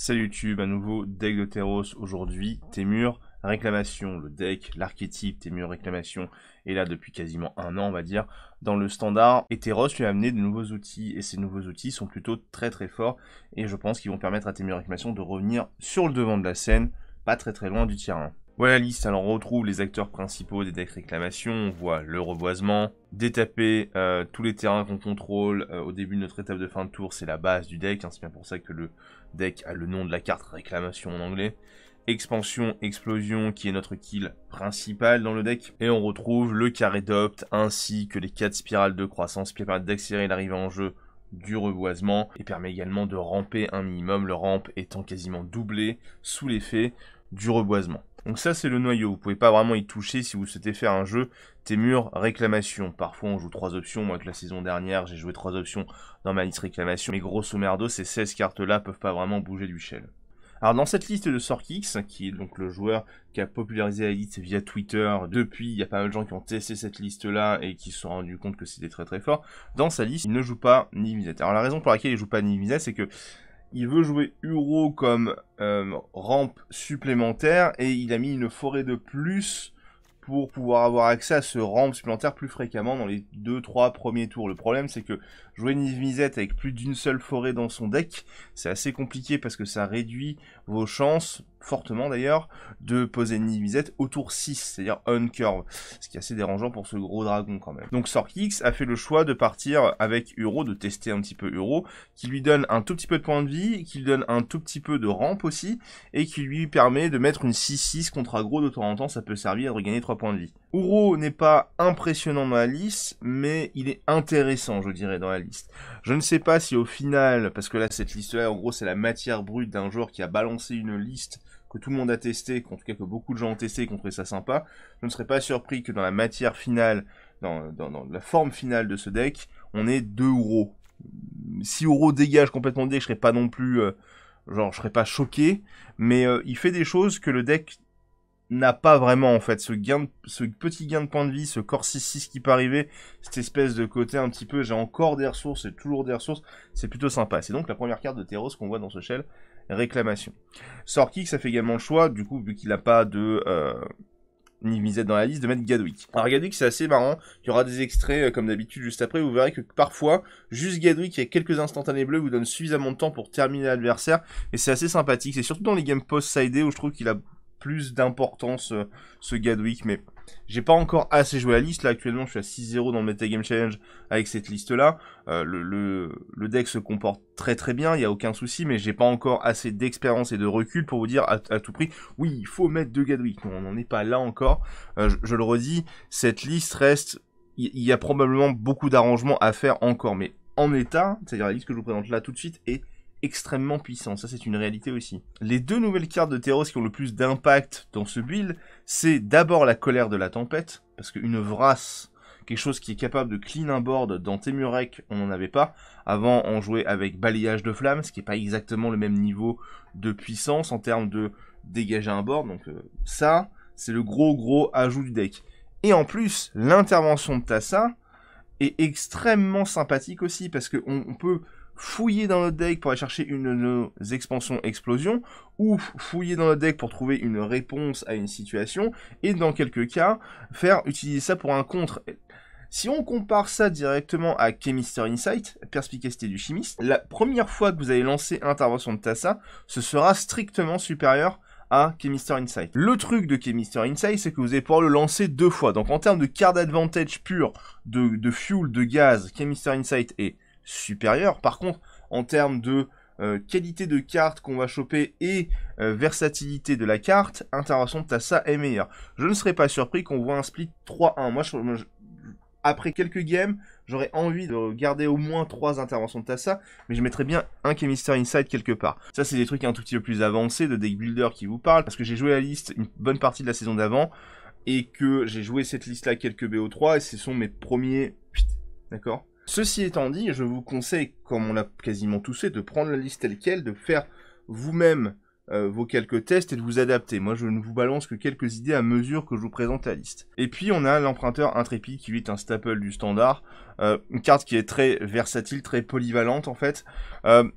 Salut YouTube, à nouveau deck de Teros aujourd'hui, Témur, réclamation, le deck, l'archétype, Témur, réclamation, est là depuis quasiment un an on va dire, dans le standard, et lui a amené de nouveaux outils, et ces nouveaux outils sont plutôt très très forts, et je pense qu'ils vont permettre à Témur, réclamation de revenir sur le devant de la scène, pas très très loin du terrain. Voilà la liste, alors on retrouve les acteurs principaux des decks réclamation. on voit le reboisement, détaper euh, tous les terrains qu'on contrôle euh, au début de notre étape de fin de tour, c'est la base du deck, hein, c'est bien pour ça que le deck a le nom de la carte réclamation en anglais. Expansion, explosion, qui est notre kill principal dans le deck. Et on retrouve le carré d'opt, ainsi que les 4 spirales de croissance, qui permettent d'accélérer l'arrivée en jeu du reboisement, et permet également de ramper un minimum, le rampe étant quasiment doublé sous l'effet du reboisement. Donc ça c'est le noyau, vous pouvez pas vraiment y toucher si vous souhaitez faire un jeu Témur réclamation. Parfois on joue trois options, moi avec la saison dernière j'ai joué trois options dans ma liste réclamation, mais grosso merdo ces 16 cartes là peuvent pas vraiment bouger du shell. Alors dans cette liste de Sorkix, qui est donc le joueur qui a popularisé la liste via Twitter depuis, il y a pas mal de gens qui ont testé cette liste-là et qui se sont rendus compte que c'était très très fort, dans sa liste, il ne joue pas Vizette. Alors la raison pour laquelle il ne joue pas Vizette, c'est que il veut jouer Uro comme euh, rampe supplémentaire et il a mis une forêt de plus pour pouvoir avoir accès à ce rampe supplémentaire plus fréquemment dans les 2-3 premiers tours. Le problème c'est que jouer une mizzet avec plus d'une seule forêt dans son deck, c'est assez compliqué parce que ça réduit vos chances fortement d'ailleurs, de poser une visette autour 6, c'est-à-dire on curve, ce qui est assez dérangeant pour ce gros dragon quand même. Donc Sorkix a fait le choix de partir avec Euro, de tester un petit peu Euro, qui lui donne un tout petit peu de points de vie, qui lui donne un tout petit peu de rampe aussi, et qui lui permet de mettre une 6-6 contre aggro de temps en temps, ça peut servir à regagner 3 points de vie. Uro n'est pas impressionnant dans la liste, mais il est intéressant, je dirais, dans la liste. Je ne sais pas si au final, parce que là, cette liste-là, en gros, c'est la matière brute d'un joueur qui a balancé une liste que tout le monde a testée, en tout cas que beaucoup de gens ont testé et qu'on trouvait ça sympa. Je ne serais pas surpris que dans la matière finale, dans, la forme finale de ce deck, on ait deux Uro. Si Uro dégage complètement le deck, je serais pas non plus, euh, genre, je serais pas choqué, mais euh, il fait des choses que le deck n'a pas vraiment en fait ce gain de, ce petit gain de point de vie, ce corps 6-6 qui peut arriver, cette espèce de côté un petit peu j'ai encore des ressources et toujours des ressources, c'est plutôt sympa. C'est donc la première carte de Teros qu'on voit dans ce shell, réclamation. sorkix ça fait également le choix, du coup vu qu'il n'a pas de euh, ni dans la liste, de mettre Gadwick. Alors Gadwick c'est assez marrant, il y aura des extraits euh, comme d'habitude juste après, vous verrez que parfois, juste Gadwick et quelques instantanés bleus vous donnent suffisamment de temps pour terminer l'adversaire, et c'est assez sympathique, c'est surtout dans les games post side où je trouve qu'il a plus d'importance euh, ce Gadwick, mais j'ai pas encore assez joué la liste. Là, actuellement, je suis à 6-0 dans le Game Challenge avec cette liste-là. Euh, le, deck se comporte très très bien, il n'y a aucun souci, mais j'ai pas encore assez d'expérience et de recul pour vous dire à, tout prix, oui, il faut mettre deux Gadwick. Non, on n'en est pas là encore. Euh, je, le redis, cette liste reste... Il y, y, a probablement beaucoup d'arrangements à faire encore, mais en état, c'est-à-dire la liste que je vous présente là tout de suite, est extrêmement puissant, ça c'est une réalité aussi. Les deux nouvelles cartes de Theros qui ont le plus d'impact dans ce build, c'est d'abord la colère de la tempête, parce qu'une vrasse, quelque chose qui est capable de clean un board dans Temurek, on n'en avait pas. Avant, on jouait avec balayage de flammes, ce qui n'est pas exactement le même niveau de puissance en termes de dégager un board, donc euh, ça, c'est le gros gros ajout du deck. Et en plus, l'intervention de Tassa est extrêmement sympathique aussi, parce qu'on on peut fouiller dans notre deck pour aller chercher une de nos expansions explosion, ou fouiller dans notre deck pour trouver une réponse à une situation, et dans quelques cas, faire utiliser ça pour un contre. Si on compare ça directement à Chemister Insight, perspicacité du chimiste, la première fois que vous allez lancer Intervention de Tassa, ce sera strictement supérieur à Chemister Insight. Le truc de Chemister Insight, c'est que vous allez pouvoir le lancer deux fois. Donc en termes de card advantage pur, de, de fuel, de gaz, Chemister Insight est supérieur. Par contre, en termes de euh, qualité de carte qu'on va choper et euh, versatilité de la carte, Intervention de Tassa est meilleure. Je ne serais pas surpris qu'on voit un split 3-1. Moi, après quelques games, j'aurais envie de garder au moins 3 interventions de Tassa, mais je mettrais bien un Chemister Inside quelque part. Ça, c'est des trucs un tout petit peu plus avancés de deck builder qui vous parlent, parce que j'ai joué la liste une bonne partie de la saison d'avant, et que j'ai joué cette liste-là quelques BO3, et ce sont mes premiers... D'accord Ceci étant dit, je vous conseille, comme on l'a quasiment tous fait, de prendre la liste telle qu'elle, de faire vous-même euh, vos quelques tests et de vous adapter. Moi, je ne vous balance que quelques idées à mesure que je vous présente la liste. Et puis, on a l'emprunteur intrépide qui lui est un staple du standard, euh, une carte qui est très versatile, très polyvalente en fait. Euh,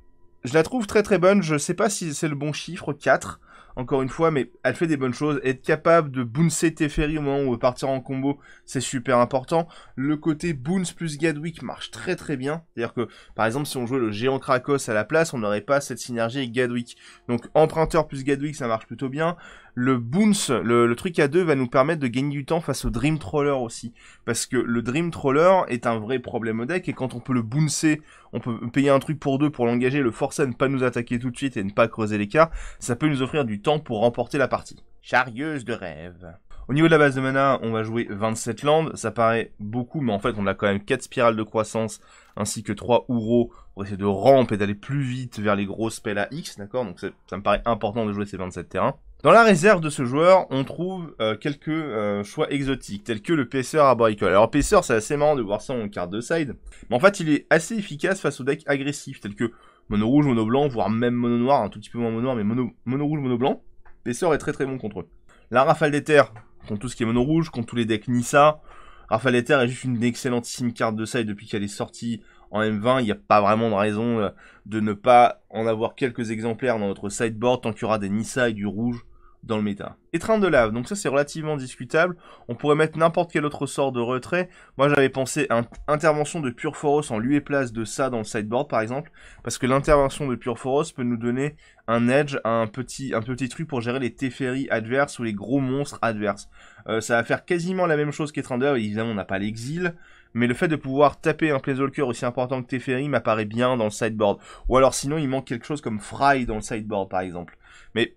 je la trouve très très bonne, je ne sais pas si c'est le bon chiffre, 4 encore une fois, mais elle fait des bonnes choses. Être capable de bouncer Teferi au moment où on veut partir en combo, c'est super important. Le côté bounce plus Gadwick marche très très bien. C'est-à-dire que, par exemple, si on jouait le géant Krakos à la place, on n'aurait pas cette synergie avec Gadwick. Donc, emprunteur plus Gadwick, ça marche plutôt bien. Le bounce, le, truc à deux, va nous permettre de gagner du temps face au Dream Troller aussi. Parce que le Dream Troller est un vrai problème au deck, et quand on peut le bouncer, on peut payer un truc pour deux pour l'engager, le forcer à ne pas nous attaquer tout de suite et ne pas creuser l'écart, ça peut nous offrir du du temps pour remporter la partie. Charieuse de rêve. Au niveau de la base de mana, on va jouer 27 landes, ça paraît beaucoup, mais en fait on a quand même 4 spirales de croissance, ainsi que 3 Ouro pour essayer de ramper et d'aller plus vite vers les grosses spells à X, d'accord Donc ça me paraît important de jouer ces 27 terrains. Dans la réserve de ce joueur, on trouve euh, quelques euh, choix exotiques, tels que le pesseur arboricole. Alors pesseur c'est assez marrant de voir ça en carte de side, mais en fait il est assez efficace face aux decks agressifs, tels que mono rouge, mono blanc, voire même mono noir, un tout petit peu moins mono noir, mais mono, mono rouge, mono blanc. Pessor est très très bon contre eux. La Rafale des Terres, contre tout ce qui est mono rouge, contre tous les decks Nissa. Rafale des Terres est juste une excellentissime carte de side depuis qu'elle est sortie en M20, il n'y a pas vraiment de raison euh, de ne pas en avoir quelques exemplaires dans notre sideboard, tant qu'il y aura des Nissa et du rouge dans le méta. Et de lave, donc ça c'est relativement discutable. On pourrait mettre n'importe quel autre sort de retrait. Moi j'avais pensé à intervention de pure foros en lui et place de ça dans le sideboard par exemple. Parce que l'intervention de pure foros peut nous donner un edge, un petit, un petit truc pour gérer les Teferi adverses ou les gros monstres adverses. Euh, ça va faire quasiment la même chose qu'étrain de lave. Évidemment on n'a pas l'exil. Mais le fait de pouvoir taper un playsolker aussi important que Teferi m'apparaît bien dans le sideboard. Ou alors sinon il manque quelque chose comme Fry dans le sideboard par exemple. Mais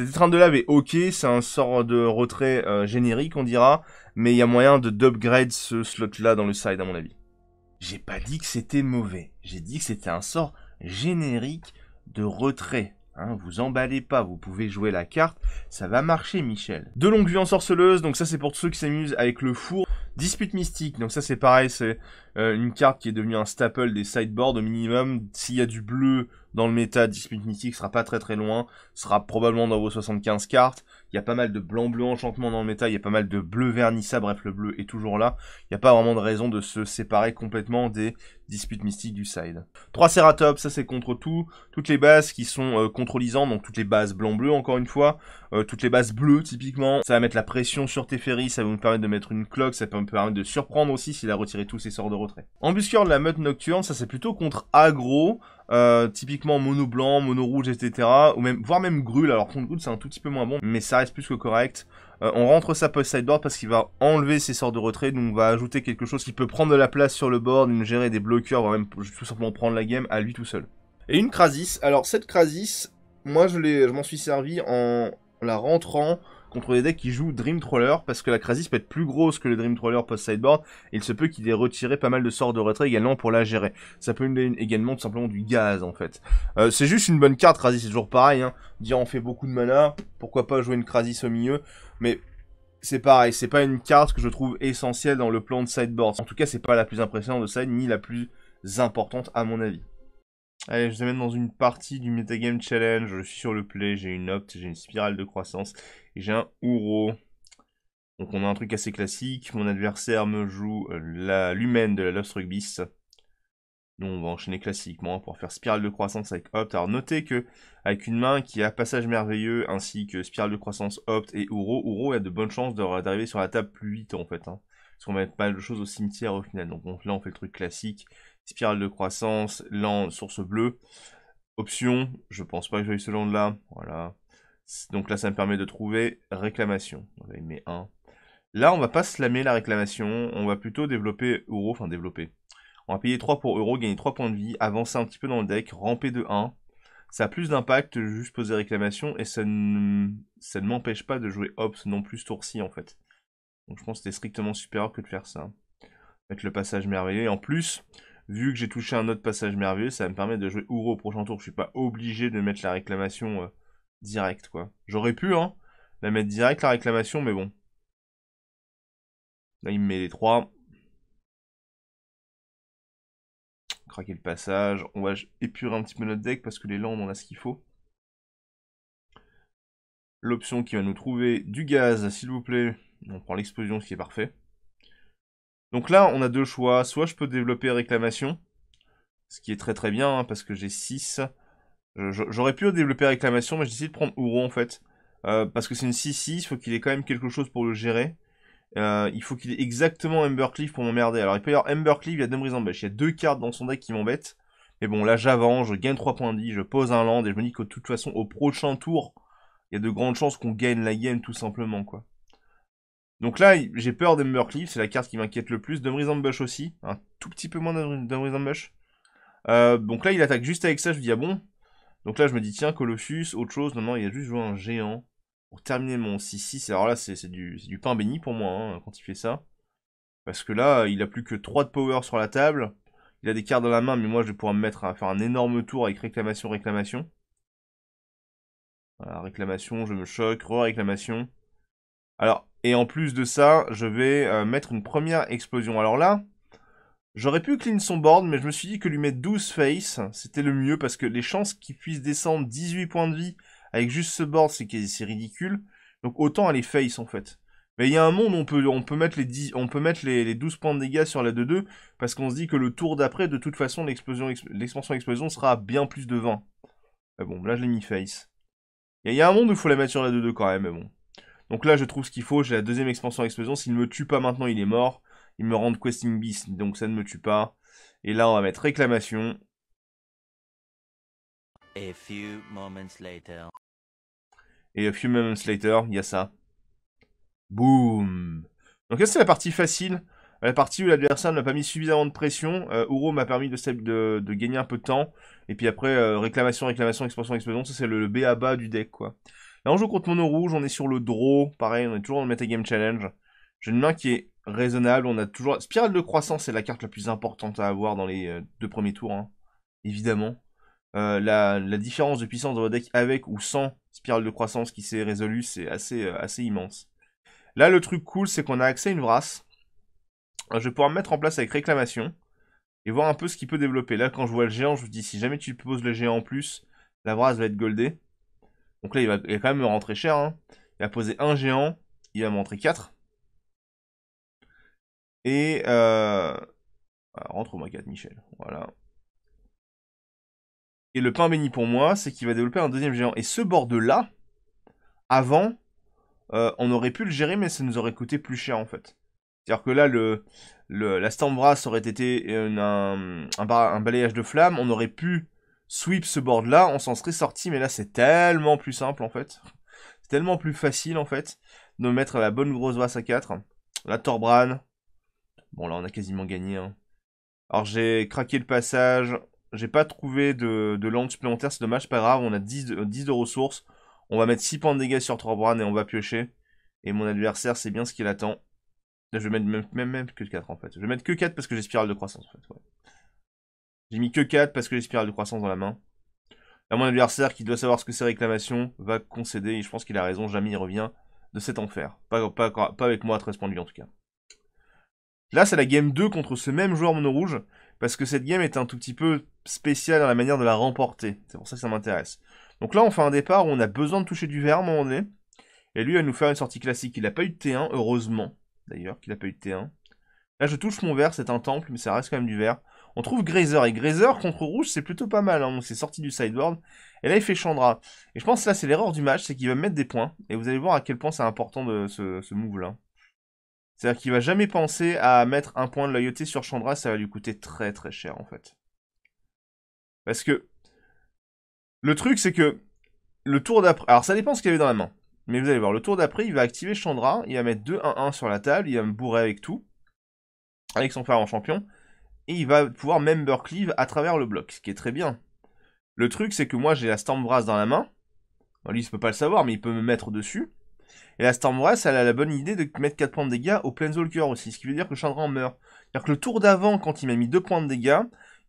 étreinte de lave est ok, c'est un sort de retrait euh, générique, on dira, mais il y a moyen de d'upgrade ce slot-là dans le side, à mon avis. J'ai pas dit que c'était mauvais, j'ai dit que c'était un sort générique de retrait. Hein. vous emballez pas, vous pouvez jouer la carte, ça va marcher Michel. De longue vue en sorceleuse, donc ça c'est pour ceux qui s'amusent avec le four. Dispute mystique, donc ça c'est pareil, c'est euh, une carte qui est devenue un staple des sideboards au minimum. S'il y a du bleu, dans le méta, Dispute mystique sera pas très très loin, sera probablement dans vos 75 cartes. Il y a pas mal de blanc-bleu enchantement dans le méta, il y a pas mal de bleu vernissable. bref, le bleu est toujours là. Il n'y a pas vraiment de raison de se séparer complètement des disputes mystiques du side. 3 Ceratops, ça c'est contre tout. Toutes les bases qui sont euh, contrôlisantes, donc toutes les bases blanc-bleu encore une fois, euh, toutes les bases bleues typiquement, ça va mettre la pression sur tes ça va me permettre de mettre une cloque, ça peut me permettre de surprendre aussi s'il a retiré tous ses sorts de retrait. Embuscure de la meute nocturne, ça c'est plutôt contre aggro. Euh, typiquement mono blanc, mono rouge, etc. Ou même, voire même grûle, Alors contre grûle c'est un tout petit peu moins bon, mais ça reste plus que correct. Euh, on rentre sa post sideboard parce qu'il va enlever ses sorts de retrait, donc on va ajouter quelque chose qui peut prendre de la place sur le board, gérer des bloqueurs, voire même tout simplement prendre la game à lui tout seul. Et une Krasis. Alors cette Krasis, moi je, je m'en suis servi en la rentrant contre des decks qui jouent Dream Trawler, parce que la Crasis peut être plus grosse que le Dream Trawler post-sideboard, et il se peut qu'il ait retiré pas mal de sorts de retrait également pour la gérer. Ça peut être également tout simplement du gaz, en fait. Euh, c'est juste une bonne carte, Crasis, c'est toujours pareil, hein. Dire on fait beaucoup de mana, pourquoi pas jouer une Crasis au milieu, mais c'est pareil, c'est pas une carte que je trouve essentielle dans le plan de sideboard. En tout cas, c'est pas la plus impressionnante de side, ni la plus importante à mon avis. Allez, je vous amène dans une partie du Metagame Challenge. Je suis sur le play, j'ai une opt, j'ai une spirale de croissance et j'ai un Uro. Donc on a un truc assez classique. Mon adversaire me joue euh, la l'humaine de la Lost Rugbys. Nous on va enchaîner classiquement pour faire spirale de croissance avec opt. Alors notez que avec une main qui a passage merveilleux ainsi que spirale de croissance opt et Uro, Uro a de bonnes chances d'arriver sur la table plus vite en fait. Hein. Parce qu'on va mettre pas de choses au cimetière au final. Donc là on fait le truc classique spirale de croissance, land, source bleue. Option, je pense pas que j'aille ce de là, voilà. Donc là, ça me permet de trouver réclamation. On va y mettre Là, on va pas slammer la réclamation, on va plutôt développer euro, enfin développer. On va payer 3 pour euro, gagner 3 points de vie, avancer un petit peu dans le deck, ramper de 1. Ça a plus d'impact, juste poser réclamation, et ça ne, m'empêche pas de jouer ops non plus tour-ci en fait. Donc je pense que c'était strictement supérieur que de faire ça. Mettre le passage merveilleux, en plus, vu que j'ai touché un autre passage merveilleux, ça va me permet de jouer Ouro au prochain tour. Je suis pas obligé de mettre la réclamation euh, directe, quoi. J'aurais pu, hein, la mettre directe, la réclamation, mais bon. Là, il me met les trois. Craquer le passage. On va épurer un petit peu notre deck parce que les landes, on a ce qu'il faut. L'option qui va nous trouver du gaz, s'il vous plaît. On prend l'explosion, ce qui est parfait. Donc là, on a deux choix. Soit je peux développer réclamation, ce qui est très très bien, hein, parce que j'ai 6. J'aurais pu développer réclamation, mais j'ai décidé de prendre Ouro en fait. Euh, parce que c'est une 6-6, il faut qu'il ait quand même quelque chose pour le gérer. Euh, il faut qu'il ait exactement Embercleave pour m'emmerder. Alors il peut y avoir Embercleave, il y a deux bêche, Il y a deux cartes dans son deck qui m'embêtent. Mais bon, là j'avance, je gagne 3 points de vie, je pose un land et je me dis que de toute façon, au prochain tour, il y a de grandes chances qu'on gagne la game tout simplement quoi. Donc là, j'ai peur d'Embercleave, c'est la carte qui m'inquiète le plus. De Bush aussi, un tout petit peu moins de Ambush. Euh, donc là, il attaque juste avec ça, je dis, ah bon Donc là, je me dis, tiens, Colossus, autre chose. Non, non, il a juste joué un géant pour terminer mon 6-6. Alors là, c'est du, pain béni pour moi, hein, quand il fait ça. Parce que là, il a plus que 3 de power sur la table. Il a des cartes dans la main, mais moi, je vais pouvoir me mettre à faire un énorme tour avec réclamation, réclamation. Voilà, réclamation, je me choque, re-réclamation. Alors, et en plus de ça, je vais euh, mettre une première explosion. Alors là, j'aurais pu clean son board, mais je me suis dit que lui mettre 12 face, c'était le mieux, parce que les chances qu'il puisse descendre 18 points de vie avec juste ce board, c'est ridicule. Donc autant aller face, en fait. Mais il y a un monde où on peut, on peut mettre, les, on peut mettre les, 12 points de dégâts sur la 2-2, parce qu'on se dit que le tour d'après, de toute façon, l'expansion-explosion sera bien plus de 20. Mais bon, là je l'ai mis face. Il y, a un monde où il faut la mettre sur la 2-2 quand même, mais bon. Donc là, je trouve ce qu'il faut. J'ai la deuxième expansion explosion. S'il ne me tue pas maintenant, il est mort. Il me rend questing Beast donc ça ne me tue pas. Et là, on va mettre réclamation. Et a few moments later, il y a ça. Boum Donc là, c'est la partie facile. La partie où l'adversaire n'a pas mis suffisamment de pression. Euh, Uro m'a permis de, gagner un peu de temps. Et puis après, euh, réclamation, réclamation, expansion, explosion. Ça, c'est le, le B du deck, quoi. Là, on joue contre Mono Rouge, on est sur le draw. Pareil, on est toujours dans le metagame challenge. J'ai une main qui est raisonnable. On a toujours. Spirale de croissance est la carte la plus importante à avoir dans les euh, deux premiers tours, hein, évidemment. Euh, la, différence de puissance dans votre deck avec ou sans spirale de croissance qui s'est résolue, c'est assez, euh, assez immense. Là, le truc cool, c'est qu'on a accès à une brasse. Je vais pouvoir me mettre en place avec réclamation et voir un peu ce qui peut développer. Là, quand je vois le géant, je me dis si jamais tu poses le géant en plus, la brasse va être goldée. Donc là, il va, quand même me rentrer cher. Hein. Il a posé un géant. Il va me rentrer 4. Et... Euh, rentre moi 4, Michel. Voilà. Et le pain béni pour moi, c'est qu'il va développer un deuxième géant. Et ce bord de là avant, euh, on aurait pu le gérer, mais ça nous aurait coûté plus cher, en fait. C'est-à-dire que là, le, la Stambra aurait été euh, un, balayage de flammes. On aurait pu sweep ce board là, on s'en serait sorti, mais là c'est tellement plus simple en fait. C'est tellement plus facile en fait de mettre la bonne grosse vase à 4. La Torbran. Bon là on a quasiment gagné. Hein. Alors j'ai craqué le passage, j'ai pas trouvé de, de supplémentaire, c'est dommage, pas grave, on a 10 de, de ressources. On va mettre 6 points de dégâts sur Torbran et on va piocher. Et mon adversaire c'est bien ce qu'il attend. je vais mettre même, même, que 4 en fait. Je vais mettre que 4 parce que j'ai spirale de croissance en fait. J'ai mis que 4 parce que j'ai spirale de croissance dans la main. Là, mon adversaire, qui doit savoir ce que c'est réclamations va concéder, et je pense qu'il a raison, jamais il revient de cet enfer. Pas, avec moi à 13 en tout cas. Là, c'est la game 2 contre ce même joueur mono rouge, parce que cette game est un tout petit peu spéciale dans la manière de la remporter. C'est pour ça que ça m'intéresse. Donc là, on fait un départ où on a besoin de toucher du vert à un moment donné. Et lui va nous faire une sortie classique. Il n'a pas eu de T1, heureusement, d'ailleurs, qu'il n'a pas eu de T1. Là, je touche mon vert, c'est un temple, mais ça reste quand même du vert. On trouve Grazer, et Grazer contre Rouge, c'est plutôt pas mal, hein. on c'est sorti du sideboard. Et là, il fait Chandra. Et je pense que là, c'est l'erreur du match, c'est qu'il va mettre des points, et vous allez voir à quel point c'est important de ce, move-là. C'est-à-dire qu'il va jamais penser à mettre un point de loyauté sur Chandra, ça va lui coûter très très cher, en fait. Parce que... Le truc, c'est que... Le tour d'après... Alors, ça dépend ce qu'il y avait dans la main. Mais vous allez voir, le tour d'après, il va activer Chandra, il va mettre 2-1-1 sur la table, il va me bourrer avec tout, avec son phare en champion et il va pouvoir même cleave à travers le bloc, ce qui est très bien. Le truc, c'est que moi, j'ai la Stormbrass dans la main. lui, il ne peut pas le savoir, mais il peut me mettre dessus. Et la Stormbrass, elle a la bonne idée de mettre 4 points de dégâts au Planeswalker aussi, ce qui veut dire que Chandra en meurt. C'est-à-dire que le tour d'avant, quand il m'a mis 2 points de dégâts,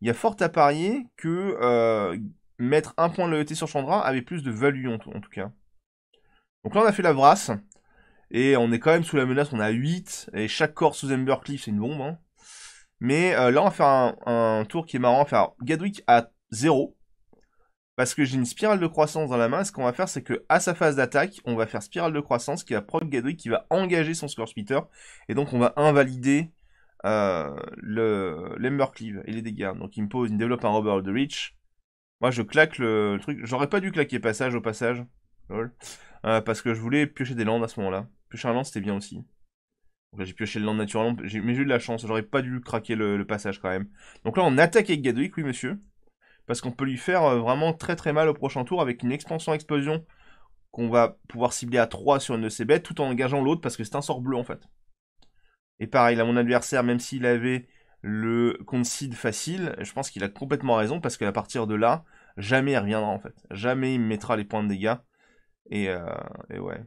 il y a fort à parier que euh, mettre un point de loyauté sur Chandra avait plus de value, en, tout cas. Donc là, on a fait la brasse. Et on est quand même sous la menace, on a 8, et chaque corps sous Embercliff, c'est une bombe. Hein. Mais euh, là, on va faire un, tour qui est marrant. faire Gadwick à 0. Parce que j'ai une spirale de croissance dans la main. Ce qu'on va faire, c'est que à sa phase d'attaque, on va faire spirale de croissance qui va proc Gadwick qui va engager son score Peter. Et donc, on va invalider euh, le et les dégâts. Donc, il me pose, il développe un Robber the Reach. Moi, je claque le, truc. J'aurais pas dû claquer passage au passage. Euh, parce que je voulais piocher des landes à ce moment-là. Piocher un land, c'était bien aussi là, j'ai pioché le land naturellement, mais j'ai eu de la chance, j'aurais pas dû craquer le, passage quand même. Donc là, on attaque avec Gadoïc, oui monsieur, parce qu'on peut lui faire euh, vraiment très très mal au prochain tour avec une expansion explosion qu'on va pouvoir cibler à 3 sur une de ses bêtes, tout en engageant l'autre, parce que c'est un sort bleu en fait. Et pareil, là, mon adversaire, même s'il avait le concede facile, je pense qu'il a complètement raison, parce qu'à partir de là, jamais il reviendra en fait. Jamais il mettra les points de dégâts. Et, euh, et ouais.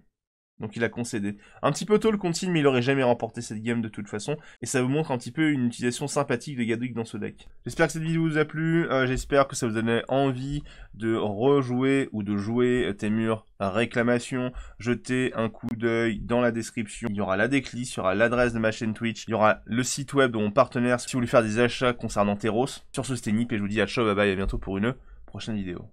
Donc il a concédé. Un petit peu tôt le continue, mais il aurait jamais remporté cette game de toute façon. Et ça vous montre un petit peu une utilisation sympathique de Gadwick dans ce deck. J'espère que cette vidéo vous a plu. Euh, j'espère que ça vous donnait envie de rejouer ou de jouer Temur réclamation. Jetez un coup d'œil dans la description. Il y aura la déclic il y aura l'adresse de ma chaîne Twitch, il y aura le site web de mon partenaire si vous voulez faire des achats concernant Teros. Sur ce, c'était Nip et je vous dis à ciao, bye bye, à bientôt pour une prochaine vidéo.